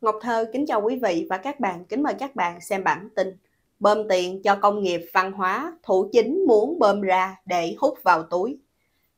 Ngọc Thơ kính chào quý vị và các bạn, kính mời các bạn xem bản tin Bơm tiền cho công nghiệp văn hóa, thủ chính muốn bơm ra để hút vào túi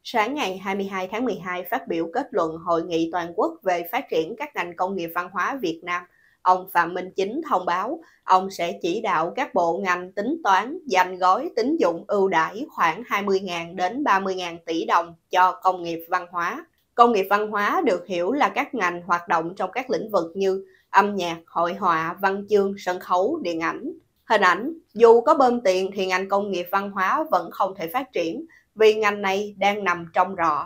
Sáng ngày 22 tháng 12 phát biểu kết luận Hội nghị toàn quốc về phát triển các ngành công nghiệp văn hóa Việt Nam Ông Phạm Minh Chính thông báo ông sẽ chỉ đạo các bộ ngành tính toán dành gói tín dụng ưu đãi khoảng 20.000 đến 30.000 tỷ đồng cho công nghiệp văn hóa Công nghiệp văn hóa được hiểu là các ngành hoạt động trong các lĩnh vực như âm nhạc, hội họa, văn chương, sân khấu, điện ảnh, hình ảnh. Dù có bơm tiền thì ngành công nghiệp văn hóa vẫn không thể phát triển vì ngành này đang nằm trong rọ.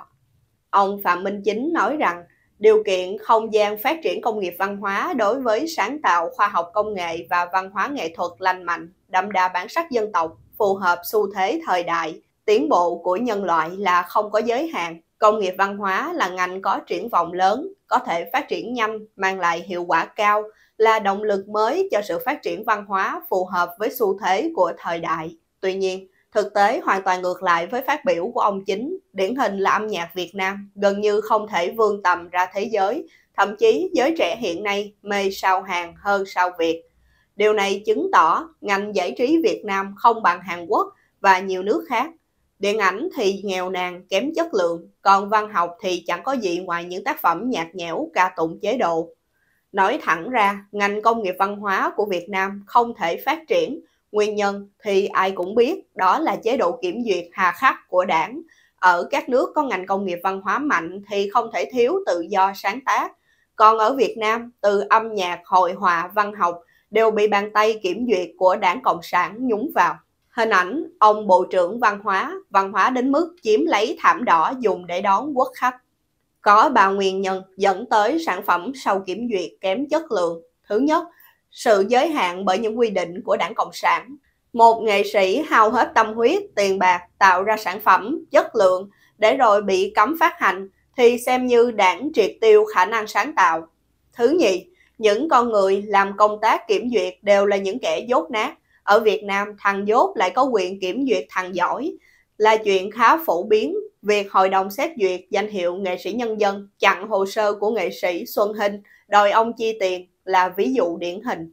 Ông Phạm Minh Chính nói rằng điều kiện không gian phát triển công nghiệp văn hóa đối với sáng tạo khoa học công nghệ và văn hóa nghệ thuật lành mạnh, đậm đà bản sắc dân tộc, phù hợp xu thế thời đại, tiến bộ của nhân loại là không có giới hạn Công nghiệp văn hóa là ngành có triển vọng lớn, có thể phát triển nhanh, mang lại hiệu quả cao, là động lực mới cho sự phát triển văn hóa phù hợp với xu thế của thời đại. Tuy nhiên, thực tế hoàn toàn ngược lại với phát biểu của ông chính, điển hình là âm nhạc Việt Nam gần như không thể vươn tầm ra thế giới, thậm chí giới trẻ hiện nay mê sao Hàn hơn sao Việt. Điều này chứng tỏ ngành giải trí Việt Nam không bằng Hàn Quốc và nhiều nước khác Điện ảnh thì nghèo nàn, kém chất lượng, còn văn học thì chẳng có gì ngoài những tác phẩm nhạt nhẽo ca tụng chế độ. Nói thẳng ra, ngành công nghiệp văn hóa của Việt Nam không thể phát triển. Nguyên nhân thì ai cũng biết, đó là chế độ kiểm duyệt hà khắc của đảng. Ở các nước có ngành công nghiệp văn hóa mạnh thì không thể thiếu tự do sáng tác. Còn ở Việt Nam, từ âm nhạc, hội họa, văn học đều bị bàn tay kiểm duyệt của đảng Cộng sản nhúng vào. Hình ảnh ông Bộ trưởng Văn hóa, Văn hóa đến mức chiếm lấy thảm đỏ dùng để đón quốc khách. Có ba nguyên nhân dẫn tới sản phẩm sau kiểm duyệt kém chất lượng. Thứ nhất, sự giới hạn bởi những quy định của đảng Cộng sản. Một nghệ sĩ hao hết tâm huyết, tiền bạc tạo ra sản phẩm, chất lượng để rồi bị cấm phát hành thì xem như đảng triệt tiêu khả năng sáng tạo. Thứ nhì, những con người làm công tác kiểm duyệt đều là những kẻ dốt nát, ở Việt Nam thằng dốt lại có quyền kiểm duyệt thằng giỏi là chuyện khá phổ biến. Việc hội đồng xét duyệt danh hiệu nghệ sĩ nhân dân chặn hồ sơ của nghệ sĩ Xuân Hinh đòi ông chi tiền là ví dụ điển hình.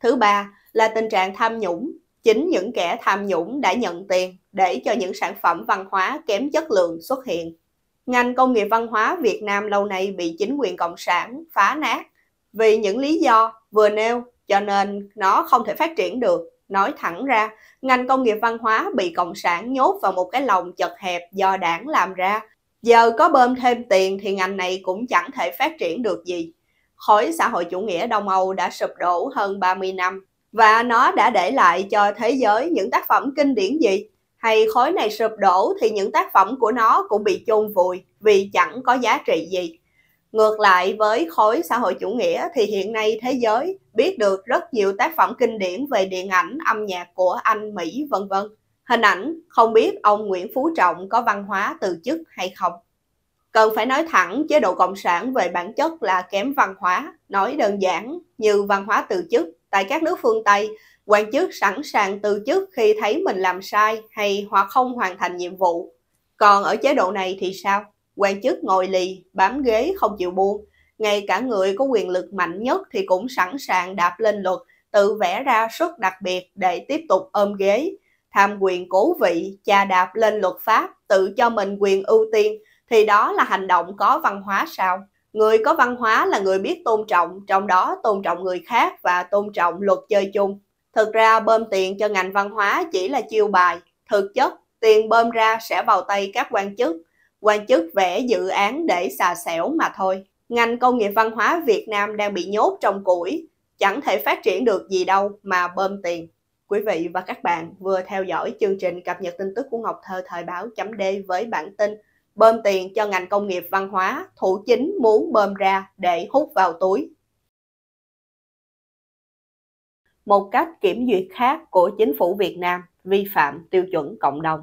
Thứ ba là tình trạng tham nhũng. Chính những kẻ tham nhũng đã nhận tiền để cho những sản phẩm văn hóa kém chất lượng xuất hiện. Ngành công nghiệp văn hóa Việt Nam lâu nay bị chính quyền cộng sản phá nát vì những lý do vừa nêu cho nên nó không thể phát triển được Nói thẳng ra, ngành công nghiệp văn hóa bị Cộng sản nhốt vào một cái lồng chật hẹp do đảng làm ra. Giờ có bơm thêm tiền thì ngành này cũng chẳng thể phát triển được gì. Khối xã hội chủ nghĩa Đông Âu đã sụp đổ hơn 30 năm và nó đã để lại cho thế giới những tác phẩm kinh điển gì? Hay khối này sụp đổ thì những tác phẩm của nó cũng bị chôn vùi vì chẳng có giá trị gì. Ngược lại với khối xã hội chủ nghĩa thì hiện nay thế giới biết được rất nhiều tác phẩm kinh điển về điện ảnh, âm nhạc của Anh, Mỹ, vân vân. Hình ảnh không biết ông Nguyễn Phú Trọng có văn hóa từ chức hay không. Cần phải nói thẳng chế độ cộng sản về bản chất là kém văn hóa, nói đơn giản như văn hóa từ chức tại các nước phương Tây, quan chức sẵn sàng từ chức khi thấy mình làm sai hay hoặc không hoàn thành nhiệm vụ. Còn ở chế độ này thì sao? quan chức ngồi lì, bám ghế không chịu buông. Ngay cả người có quyền lực mạnh nhất thì cũng sẵn sàng đạp lên luật, tự vẽ ra suất đặc biệt để tiếp tục ôm ghế. Tham quyền cố vị, cha đạp lên luật pháp, tự cho mình quyền ưu tiên, thì đó là hành động có văn hóa sao? Người có văn hóa là người biết tôn trọng, trong đó tôn trọng người khác và tôn trọng luật chơi chung. Thực ra bơm tiền cho ngành văn hóa chỉ là chiêu bài, thực chất tiền bơm ra sẽ vào tay các quan chức, quan chức vẽ dự án để xà xẻo mà thôi. Ngành công nghiệp văn hóa Việt Nam đang bị nhốt trong củi, chẳng thể phát triển được gì đâu mà bơm tiền. Quý vị và các bạn vừa theo dõi chương trình cập nhật tin tức của Ngọc Thơ Thời báo chấm D với bản tin Bơm tiền cho ngành công nghiệp văn hóa, thủ chính muốn bơm ra để hút vào túi. Một cách kiểm duyệt khác của chính phủ Việt Nam vi phạm tiêu chuẩn cộng đồng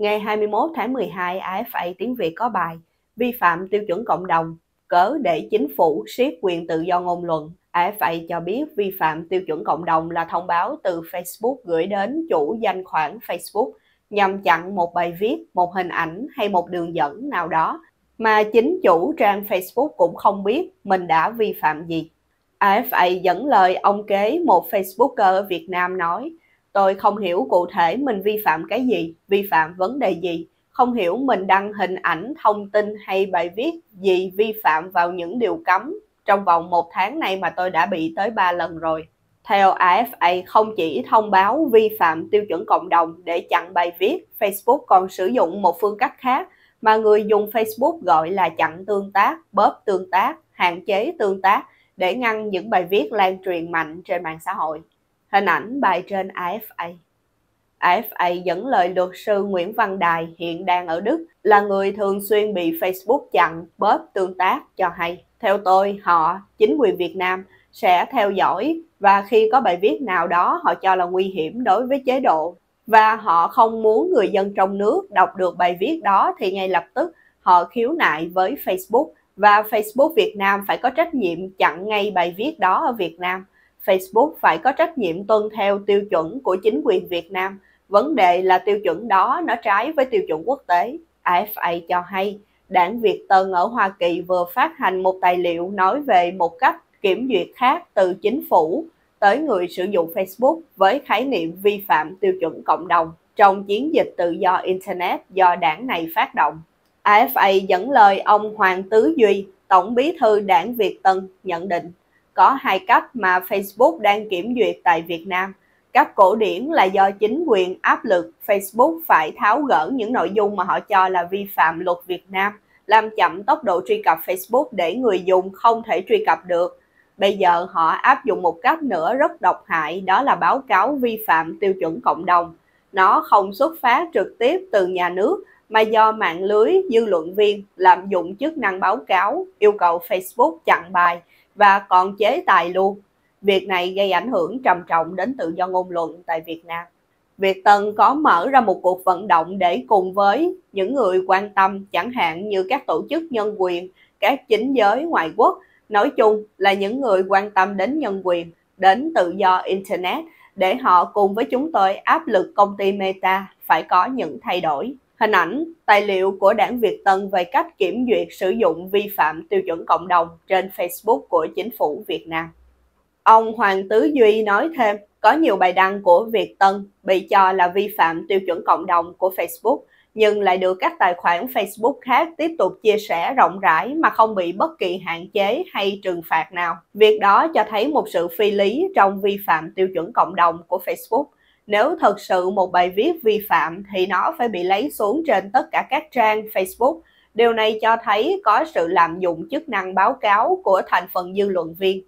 ngày 21 tháng 12, AFA Tiếng Việt có bài Vi phạm tiêu chuẩn cộng đồng, cớ để chính phủ siết quyền tự do ngôn luận. AFA cho biết vi phạm tiêu chuẩn cộng đồng là thông báo từ Facebook gửi đến chủ danh khoản Facebook nhằm chặn một bài viết, một hình ảnh hay một đường dẫn nào đó mà chính chủ trang Facebook cũng không biết mình đã vi phạm gì. AFA dẫn lời ông kế một Facebooker ở Việt Nam nói, Tôi không hiểu cụ thể mình vi phạm cái gì, vi phạm vấn đề gì, không hiểu mình đăng hình ảnh, thông tin hay bài viết gì vi phạm vào những điều cấm. Trong vòng một tháng nay mà tôi đã bị tới 3 lần rồi. Theo AFA, không chỉ thông báo vi phạm tiêu chuẩn cộng đồng để chặn bài viết, Facebook còn sử dụng một phương cách khác mà người dùng Facebook gọi là chặn tương tác, bóp tương tác, hạn chế tương tác để ngăn những bài viết lan truyền mạnh trên mạng xã hội. Hình ảnh bài trên AFA. AFA dẫn lời luật sư Nguyễn Văn Đài hiện đang ở Đức là người thường xuyên bị Facebook chặn bớt tương tác cho hay. Theo tôi, họ, chính quyền Việt Nam sẽ theo dõi và khi có bài viết nào đó họ cho là nguy hiểm đối với chế độ và họ không muốn người dân trong nước đọc được bài viết đó thì ngay lập tức họ khiếu nại với Facebook và Facebook Việt Nam phải có trách nhiệm chặn ngay bài viết đó ở Việt Nam Facebook phải có trách nhiệm tuân theo tiêu chuẩn của chính quyền Việt Nam. Vấn đề là tiêu chuẩn đó nó trái với tiêu chuẩn quốc tế. AFA cho hay, đảng Việt Tân ở Hoa Kỳ vừa phát hành một tài liệu nói về một cách kiểm duyệt khác từ chính phủ tới người sử dụng Facebook với khái niệm vi phạm tiêu chuẩn cộng đồng trong chiến dịch tự do Internet do đảng này phát động. AFA dẫn lời ông Hoàng Tứ Duy, Tổng bí thư đảng Việt Tân nhận định có hai cách mà Facebook đang kiểm duyệt tại Việt Nam. Cách cổ điển là do chính quyền áp lực Facebook phải tháo gỡ những nội dung mà họ cho là vi phạm luật Việt Nam, làm chậm tốc độ truy cập Facebook để người dùng không thể truy cập được. Bây giờ họ áp dụng một cách nữa rất độc hại đó là báo cáo vi phạm tiêu chuẩn cộng đồng. Nó không xuất phát trực tiếp từ nhà nước mà do mạng lưới dư luận viên lạm dụng chức năng báo cáo yêu cầu Facebook chặn bài và còn chế tài luôn. Việc này gây ảnh hưởng trầm trọng đến tự do ngôn luận tại Việt Nam. Việt Tân có mở ra một cuộc vận động để cùng với những người quan tâm, chẳng hạn như các tổ chức nhân quyền, các chính giới ngoại quốc, nói chung là những người quan tâm đến nhân quyền, đến tự do Internet, để họ cùng với chúng tôi áp lực công ty Meta phải có những thay đổi hình ảnh, tài liệu của đảng Việt Tân về cách kiểm duyệt sử dụng vi phạm tiêu chuẩn cộng đồng trên Facebook của chính phủ Việt Nam. Ông Hoàng Tứ Duy nói thêm, có nhiều bài đăng của Việt Tân bị cho là vi phạm tiêu chuẩn cộng đồng của Facebook, nhưng lại được các tài khoản Facebook khác tiếp tục chia sẻ rộng rãi mà không bị bất kỳ hạn chế hay trừng phạt nào. Việc đó cho thấy một sự phi lý trong vi phạm tiêu chuẩn cộng đồng của Facebook – nếu thật sự một bài viết vi phạm thì nó phải bị lấy xuống trên tất cả các trang Facebook. Điều này cho thấy có sự lạm dụng chức năng báo cáo của thành phần dư luận viên.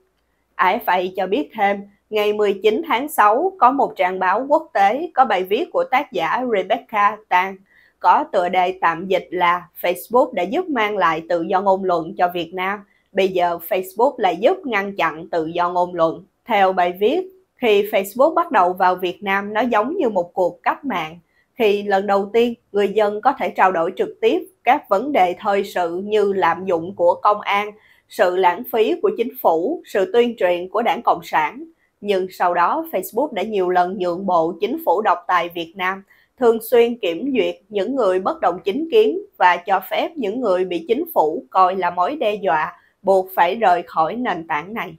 AFA cho biết thêm, ngày 19 tháng 6 có một trang báo quốc tế có bài viết của tác giả Rebecca Tang có tựa đề tạm dịch là Facebook đã giúp mang lại tự do ngôn luận cho Việt Nam, bây giờ Facebook lại giúp ngăn chặn tự do ngôn luận. Theo bài viết, khi Facebook bắt đầu vào Việt Nam, nó giống như một cuộc cách mạng. Khi lần đầu tiên, người dân có thể trao đổi trực tiếp các vấn đề thời sự như lạm dụng của công an, sự lãng phí của chính phủ, sự tuyên truyền của đảng Cộng sản. Nhưng sau đó, Facebook đã nhiều lần nhượng bộ chính phủ độc tài Việt Nam, thường xuyên kiểm duyệt những người bất đồng chính kiến và cho phép những người bị chính phủ coi là mối đe dọa buộc phải rời khỏi nền tảng này.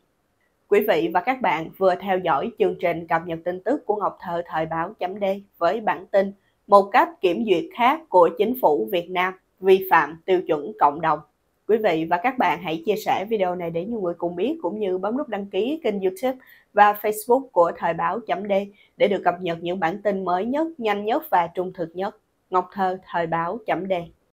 Quý vị và các bạn vừa theo dõi chương trình cập nhật tin tức của Ngọc Thơ Thời báo chấm D với bản tin Một cách kiểm duyệt khác của chính phủ Việt Nam vi phạm tiêu chuẩn cộng đồng. Quý vị và các bạn hãy chia sẻ video này để nhiều người cùng biết cũng như bấm nút đăng ký kênh YouTube và Facebook của Thời báo chấm D để được cập nhật những bản tin mới nhất, nhanh nhất và trung thực nhất. Ngọc Thơ Thời báo chấm D